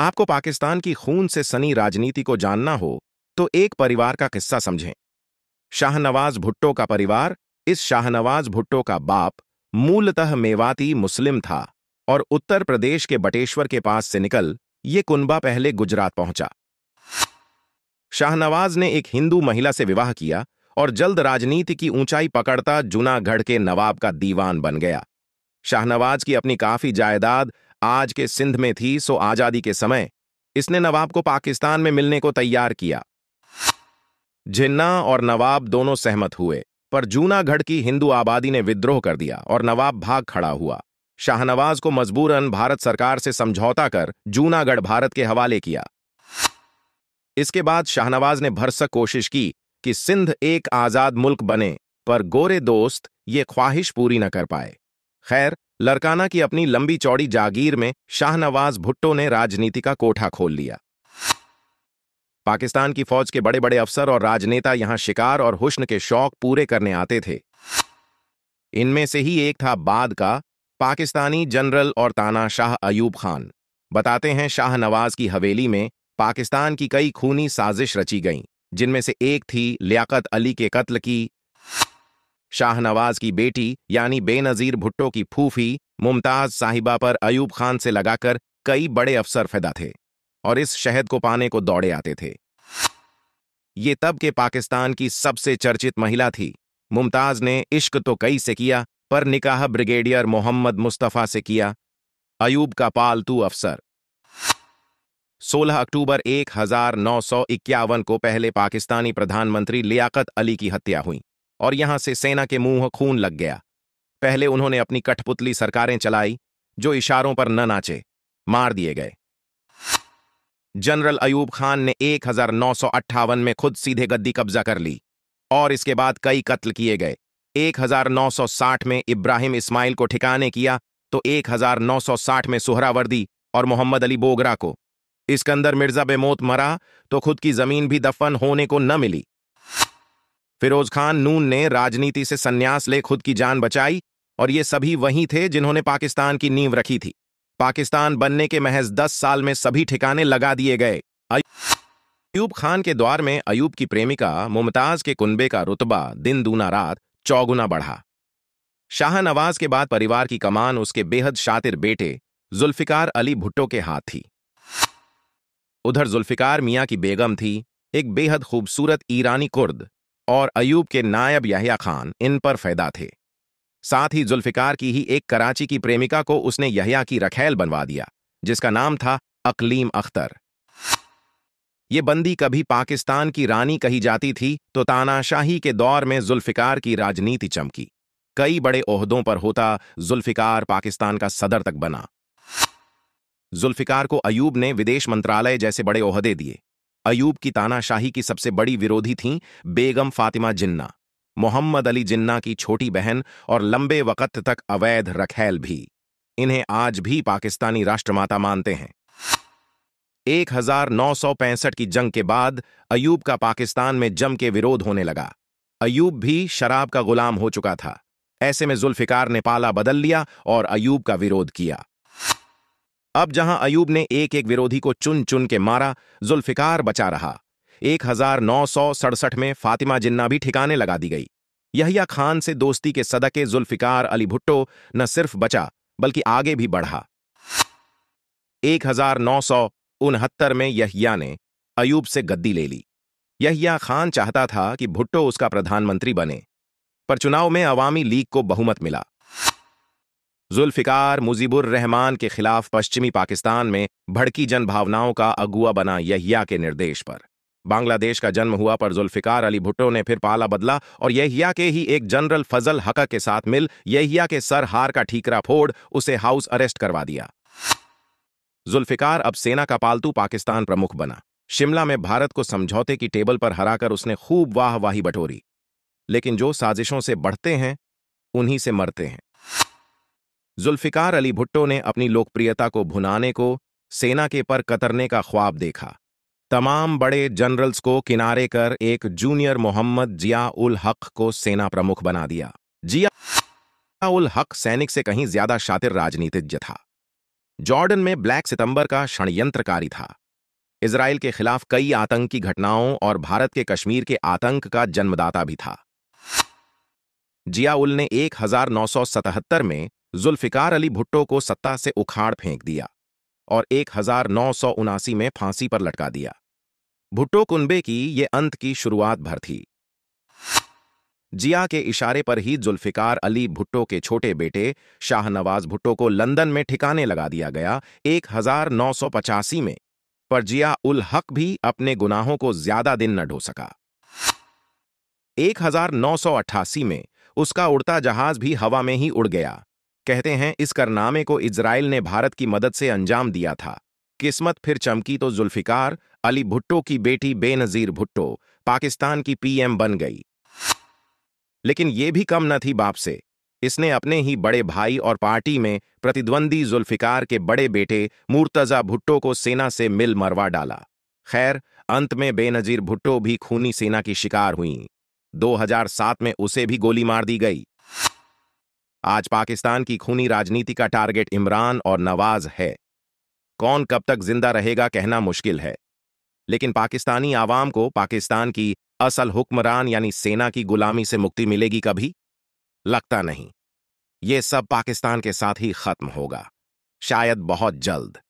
आपको पाकिस्तान की खून से सनी राजनीति को जानना हो तो एक परिवार का किस्सा समझें शाहनवाज भुट्टो का परिवार इस शाहनवाज भुट्टो का बाप मूलतः मेवाती मुस्लिम था और उत्तर प्रदेश के बटेश्वर के पास से निकल ये कुनबा पहले गुजरात पहुंचा शाहनवाज ने एक हिंदू महिला से विवाह किया और जल्द राजनीति की ऊंचाई पकड़ता जूनागढ़ के नवाब का दीवान बन गया शाहनवाज की अपनी काफी जायदाद आज के सिंध में थी सो आज़ादी के समय इसने नवाब को पाकिस्तान में मिलने को तैयार किया जिन्ना और नवाब दोनों सहमत हुए पर जूनागढ़ की हिंदू आबादी ने विद्रोह कर दिया और नवाब भाग खड़ा हुआ शाहनवाज को मजबूरन भारत सरकार से समझौता कर जूनागढ़ भारत के हवाले किया इसके बाद शाहनवाज ने भरसक कोशिश की कि सिंध एक आज़ाद मुल्क बने पर गोरे दोस्त ये ख्वाहिश पूरी न कर पाए खैर लड़काना की अपनी लंबी चौड़ी जागीर में शाहनवाज भुट्टो ने राजनीति का कोठा खोल लिया पाकिस्तान की फौज के बड़े बड़े अफसर और राजनेता यहां शिकार और हुस्न के शौक पूरे करने आते थे इनमें से ही एक था बाद का पाकिस्तानी जनरल और ताना शाह अयूब खान बताते हैं शाहनवाज़ की हवेली में पाकिस्तान की कई खूनी साजिश रची गईं जिनमें से एक थी लियाकत अली के कत्ल की शाहनवाज की बेटी यानी बेनजीर भुट्टो की फूफी मुमताज साहिबा पर अयूब खान से लगाकर कई बड़े अफसर फैदा थे और इस शहद को पाने को दौड़े आते थे ये तब के पाकिस्तान की सबसे चर्चित महिला थी मुमताज ने इश्क तो कई से किया पर निकाह ब्रिगेडियर मोहम्मद मुस्तफ़ा से किया अयूब का पालतू अफसर 16 अक्टूबर 1951 को पहले पाकिस्तानी प्रधानमंत्री लियाकत अली की हत्या हुई और यहां से सेना के मुंह खून लग गया पहले उन्होंने अपनी कठपुतली सरकारें चलाई जो इशारों पर न नाचे मार दिए गए जनरल अयूब खान ने एक में खुद सीधे गद्दी कब्जा कर ली और इसके बाद कई कत्ल किए गए 1960 में इब्राहिम इस्माइल को ठिकाने किया तो 1960 में सुहरावर्दी और मोहम्मद अली बोगरा को अंदर मिर्जा बेमोत मरा तो खुद की जमीन भी दफन होने को न मिली फिरोज खान नून ने राजनीति से संन्यास ले खुद की जान बचाई और ये सभी वही थे जिन्होंने पाकिस्तान की नींव रखी थी पाकिस्तान बनने के महज दस साल में सभी ठिकाने लगा दिए गए अयूब खान के द्वार में अयूब की प्रेमिका मुमताज के कुनबे का रुतबा दिन दूना रात चौगुना बढ़ा शाहनवाज के बाद परिवार की कमान उसके बेहद शातिर बेटे जुल्फिकार अली भुट्टो के हाथ थी उधर जुल्फिकार मियाँ की बेगम थी एक बेहद खूबसूरत ईरानी कुर्द और अयूब के नायब याहिया खान इन पर फैदा थे साथ ही जुल्फिकार की ही एक कराची की प्रेमिका को उसने यहिया की रखेल बनवा दिया जिसका नाम था अकलीम अख्तर ये बंदी कभी पाकिस्तान की रानी कही जाती थी तो तानाशाही के दौर में जुल्फिकार की राजनीति चमकी कई बड़े ओहदों पर होता जुल्फिकार पाकिस्तान का सदर तक बना जुल्फिकार को अयूब ने विदेश मंत्रालय जैसे बड़े ओहदे दिए अयूब की तानाशाही की सबसे बड़ी विरोधी थीं बेगम फातिमा जिन्ना मोहम्मद अली जिन्ना की छोटी बहन और लंबे वक़्त तक अवैध रखेल भी इन्हें आज भी पाकिस्तानी राष्ट्रमाता मानते हैं 1965 की जंग के बाद अयूब का पाकिस्तान में जम के विरोध होने लगा अयूब भी शराब का गुलाम हो चुका था ऐसे में जुल्फिकार ने पाला बदल लिया और अयूब का विरोध किया अब जहां अयूब ने एक एक विरोधी को चुन चुन के मारा जुल्फिकार बचा रहा एक हजार नौ सौ सड़सठ में फातिमा जिन्ना भी ठिकाने लगा दी गई यहिया खान से दोस्ती के सदके जुल्फिकार अली भुट्टो न सिर्फ बचा बल्कि आगे भी बढ़ा एक हजार नौ सौ उनहत्तर में यहिया ने अयूब से गद्दी ले ली यहिया खान चाहता था कि भुट्टो उसका प्रधानमंत्री बने पर चुनाव में अवामी लीग को बहुमत मिला जुल्फिकार मुजीबुर रहमान के खिलाफ पश्चिमी पाकिस्तान में भड़की जनभावनाओं का अगुआ बना यहिया के निर्देश पर बांग्लादेश का जन्म हुआ पर जुल्फिकार अली भुट्टो ने फिर पाला बदला और यहिया के ही एक जनरल फजल हका के साथ मिल यहिया के सर हार का ठीकरा फोड़ उसे हाउस अरेस्ट करवा दिया जुल्फिकार अब सेना का पालतू पाकिस्तान प्रमुख बना शिमला में भारत को समझौते की टेबल पर हराकर उसने खूब वाहवाही बटोरी लेकिन जो साजिशों से बढ़ते हैं उन्हीं से मरते हैं जुल्फिकार अली भुट्टो ने अपनी लोकप्रियता को भुनाने को सेना के पर कतरने का ख्वाब देखा तमाम बड़े जनरल्स को किनारे कर एक जूनियर मोहम्मद जिया उल हक को सेना प्रमुख बना दिया जिया उल हक सैनिक से कहीं ज्यादा शातिर राजनीतिज्ञ था जॉर्डन में ब्लैक सितंबर का षणयंत्रकारी था इसराइल के खिलाफ कई आतंकी घटनाओं और भारत के कश्मीर के आतंक का जन्मदाता भी था जियाउल ने 1977 में जुल्फिकार अली भुट्टो को सत्ता से उखाड़ फेंक दिया और एक में फांसी पर लटका दिया भुट्टो कुनबे की ये अंत की शुरुआत भर थी जिया के इशारे पर ही जुल्फिकार अली भुट्टो के छोटे बेटे शाहनवाज भुट्टो को लंदन में ठिकाने लगा दिया गया एक में पर जिया उल हक भी अपने गुनाहों को ज्यादा दिन न ढो सका एक में उसका उड़ता जहाज भी हवा में ही उड़ गया कहते हैं इस करनामे को इजराइल ने भारत की मदद से अंजाम दिया था किस्मत फिर चमकी तो जुल्फिकार अली भुट्टो की बेटी बेनजीर भुट्टो पाकिस्तान की पीएम बन गई लेकिन ये भी कम न थी बाप से इसने अपने ही बड़े भाई और पार्टी में प्रतिद्वंदी जुल्फिकार के बड़े बेटे मूर्तजा भुट्टो को सेना से मिल मरवा डाला खैर अंत में बेनजीर भुट्टो भी खूनी सेना की शिकार हुई 2007 में उसे भी गोली मार दी गई आज पाकिस्तान की खूनी राजनीति का टारगेट इमरान और नवाज है कौन कब तक जिंदा रहेगा कहना मुश्किल है लेकिन पाकिस्तानी आवाम को पाकिस्तान की असल हुक्मरान यानी सेना की गुलामी से मुक्ति मिलेगी कभी लगता नहीं ये सब पाकिस्तान के साथ ही खत्म होगा शायद बहुत जल्द